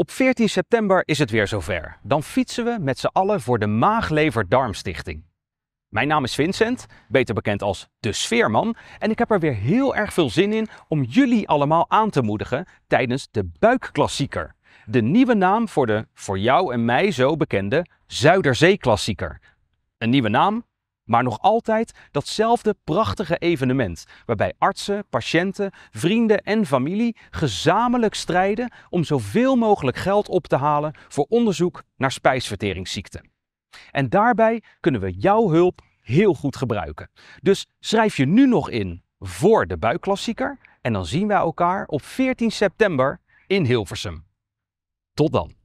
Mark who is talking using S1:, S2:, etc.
S1: Op 14 september is het weer zover. Dan fietsen we met z'n allen voor de Maaglever-Darmstichting. Mijn naam is Vincent, beter bekend als de Sfeerman, en ik heb er weer heel erg veel zin in om jullie allemaal aan te moedigen tijdens de Buikklassieker. De nieuwe naam voor de voor jou en mij zo bekende Zuiderzeeklassieker. Een nieuwe naam, maar nog altijd datzelfde prachtige evenement, waarbij artsen, patiënten, vrienden en familie gezamenlijk strijden om zoveel mogelijk geld op te halen voor onderzoek naar spijsverteringsziekten. En daarbij kunnen we jouw hulp heel goed gebruiken. Dus schrijf je nu nog in voor de buikklassieker en dan zien wij elkaar op 14 september in Hilversum.
S2: Tot dan!